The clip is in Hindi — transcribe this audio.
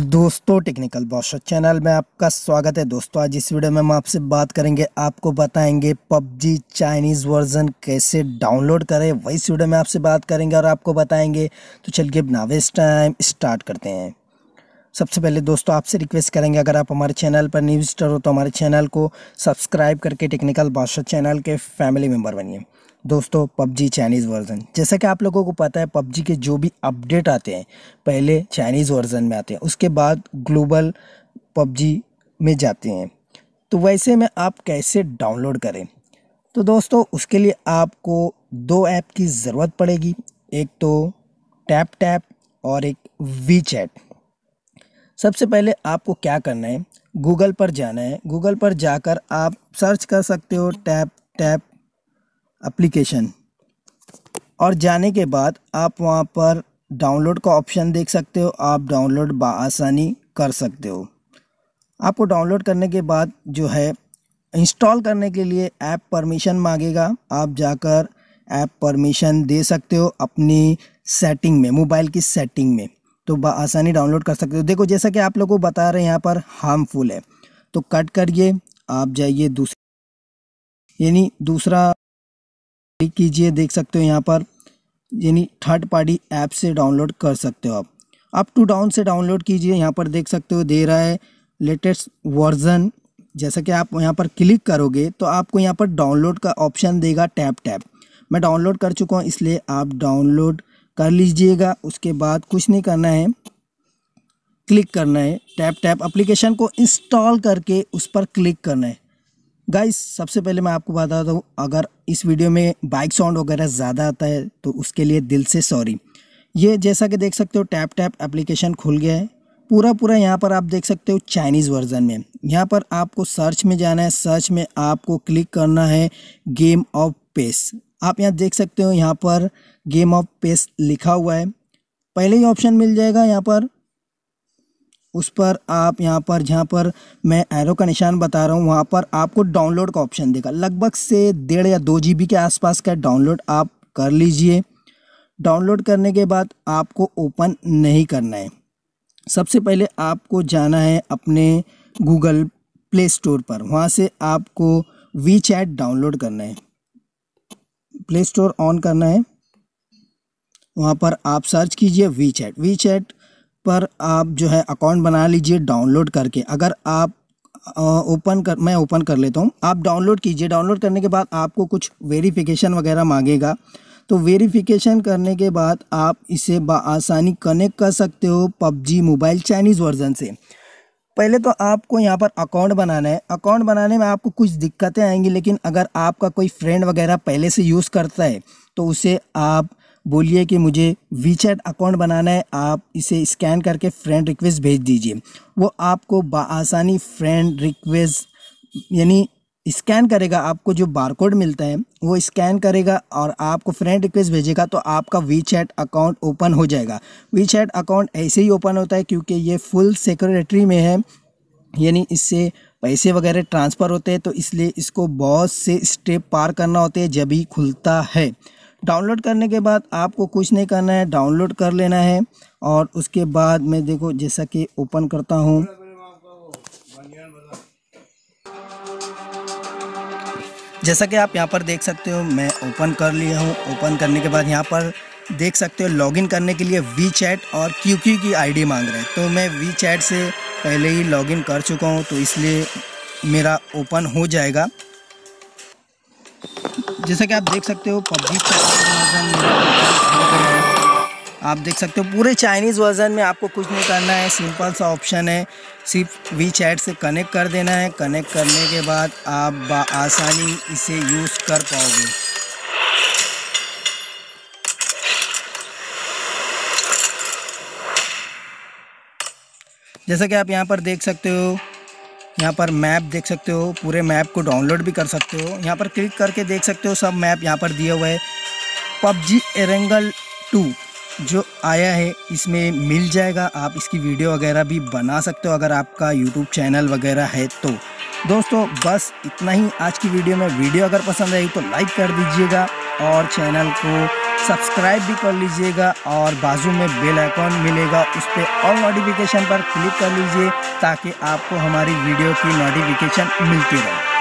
दोस्तों टेक्निकल बॉशर चैनल में आपका स्वागत है दोस्तों आज इस वीडियो में हम आपसे बात करेंगे आपको बताएंगे पबजी चाइनीज़ वर्जन कैसे डाउनलोड करें वही इस वीडियो में आपसे बात करेंगे और आपको बताएंगे तो चलिए नावेस्ट टाइम स्टार्ट करते हैं सबसे पहले दोस्तों आपसे रिक्वेस्ट करेंगे अगर आप हमारे चैनल पर न्यूज विजिटर हो तो हमारे चैनल को सब्सक्राइब करके टेक्निकल बादशाह चैनल के फैमिली मेम्बर बनिए दोस्तों पबजी चाइनीज़ वर्जन जैसा कि आप लोगों को पता है पबजी के जो भी अपडेट आते हैं पहले चाइनीज़ वर्जन में आते हैं उसके बाद ग्लोबल पबजी में जाते हैं तो वैसे में आप कैसे डाउनलोड करें तो दोस्तों उसके लिए आपको दो ऐप की ज़रूरत पड़ेगी एक तो टैप टैप और एक वी चैट सबसे पहले आपको क्या करना है गूगल पर जाना है गूगल पर जाकर आप सर्च कर सकते हो टैप टैप एप्लीकेशन और जाने के बाद आप वहाँ पर डाउनलोड का ऑप्शन देख सकते हो आप डाउनलोड बसानी कर सकते हो आपको डाउनलोड करने के बाद जो है इंस्टॉल करने के लिए ऐप परमिशन मांगेगा आप जाकर ऐप परमिशन दे सकते हो अपनी सेटिंग में मोबाइल की सेटिंग में तो आसानी डाउनलोड कर सकते हो देखो जैसा कि आप लोग को बता रहे हैं यहाँ पर हार्मफुल है तो कट करिए आप जाइए दूसरे यानी दूसरा क्लिक कीजिए देख सकते हो यहाँ पर यानी थर्ड पार्टी ऐप से डाउनलोड कर सकते हो आप अप टू डाउन से डाउनलोड कीजिए यहाँ पर देख सकते हो दे रहा है लेटेस्ट वर्जन जैसा कि आप यहाँ पर क्लिक करोगे तो आपको यहाँ पर डाउनलोड का ऑप्शन देगा टैप टैप मैं डाउनलोड कर चुका हूँ इसलिए आप डाउनलोड कर लीजिएगा उसके बाद कुछ नहीं करना है क्लिक करना है टैप टैप एप्लीकेशन को इंस्टॉल करके उस पर क्लिक करना है गाइस सबसे पहले मैं आपको बता दूँ अगर इस वीडियो में बाइक साउंड वगैरह ज़्यादा आता है तो उसके लिए दिल से सॉरी ये जैसा कि देख सकते हो टैप टैप एप्लीकेशन खुल गया है पूरा पूरा यहाँ पर आप देख सकते हो चाइनीज़ वर्जन में यहाँ पर आपको सर्च में जाना है सर्च में आपको क्लिक करना है गेम ऑफ पेस आप यहाँ देख सकते हो यहाँ पर गेम ऑफ पेस लिखा हुआ है पहले ही ऑप्शन मिल जाएगा यहाँ पर उस पर आप यहाँ पर जहाँ पर मैं एरो का निशान बता रहा हूँ वहाँ पर आपको डाउनलोड का ऑप्शन देगा लगभग से डेढ़ या दो जी के आसपास का डाउनलोड आप कर लीजिए डाउनलोड करने के बाद आपको ओपन नहीं करना है सबसे पहले आपको जाना है अपने गूगल प्ले स्टोर पर वहाँ से आपको वी चैट डाउनलोड करना है प्ले स्टोर ऑन करना है वहाँ पर आप सर्च कीजिए वी चैट वी चैट पर आप जो है अकाउंट बना लीजिए डाउनलोड करके अगर आप ओपन कर मैं ओपन कर लेता हूँ आप डाउनलोड कीजिए डाउनलोड करने के बाद आपको कुछ वेरिफिकेशन वगैरह मांगेगा तो वेरिफिकेशन करने के बाद आप इसे बसानी कनेक्ट कर सकते हो पबजी मोबाइल चाइनीज़ वर्जन से पहले तो आपको यहाँ पर अकाउंट बनाना है अकाउंट बनाने में आपको कुछ दिक्कतें आएंगी लेकिन अगर आपका कोई फ्रेंड वगैरह पहले से यूज़ करता है तो उसे आप बोलिए कि मुझे वीचैट अकाउंट बनाना है आप इसे स्कैन करके फ्रेंड रिक्वेस्ट भेज दीजिए वो आपको बसानी फ्रेंड रिक्वेस्ट यानी स्कैन करेगा आपको जो बारकोड मिलता है वो स्कैन करेगा और आपको फ्रेंड रिक्वेस्ट भेजेगा तो आपका वी चैट अकाउंट ओपन हो जाएगा वी चैट अकाउंट ऐसे ही ओपन होता है क्योंकि ये फुल सिक्योरिटी में है यानी इससे पैसे वगैरह ट्रांसफ़र होते हैं तो इसलिए इसको बहुत से स्टेप पार करना होते हैं जब ही खुलता है डाउनलोड करने के बाद आपको कुछ नहीं करना है डाउनलोड कर लेना है और उसके बाद मैं देखो जैसा कि ओपन करता हूँ जैसा कि आप यहाँ पर देख सकते हो मैं ओपन कर लिया हूँ ओपन करने के बाद यहाँ पर देख सकते हो लॉगिन करने के लिए वी चैट और क्यू क्यू की आईडी मांग रहे हैं तो मैं वी चैट से पहले ही लॉगिन कर चुका हूँ तो इसलिए मेरा ओपन हो जाएगा जैसा कि आप देख सकते हो पबजी आप देख सकते हो पूरे चाइनीज़ वर्जन में आपको कुछ नहीं करना है सिंपल सा ऑप्शन है सिर्फ वी चैट से कनेक्ट कर देना है कनेक्ट करने के बाद आप आसानी इसे यूज़ कर पाओगे जैसा कि आप यहाँ पर देख सकते हो यहाँ पर मैप देख सकते हो पूरे मैप को डाउनलोड भी कर सकते हो यहाँ पर क्लिक करके देख सकते हो सब मैप यहाँ पर दिए हुए है पबजी एरेंगल टू जो आया है इसमें मिल जाएगा आप इसकी वीडियो वगैरह भी बना सकते हो अगर आपका यूट्यूब चैनल वगैरह है तो दोस्तों बस इतना ही आज की वीडियो में वीडियो अगर पसंद आई तो लाइक कर दीजिएगा और चैनल को सब्सक्राइब भी कर लीजिएगा और बाजू में बेल आइकॉन मिलेगा उस पर ऑल नोटिफिकेशन पर क्लिक कर लीजिए ताकि आपको हमारी वीडियो की नोटिफिकेशन मिलती रहे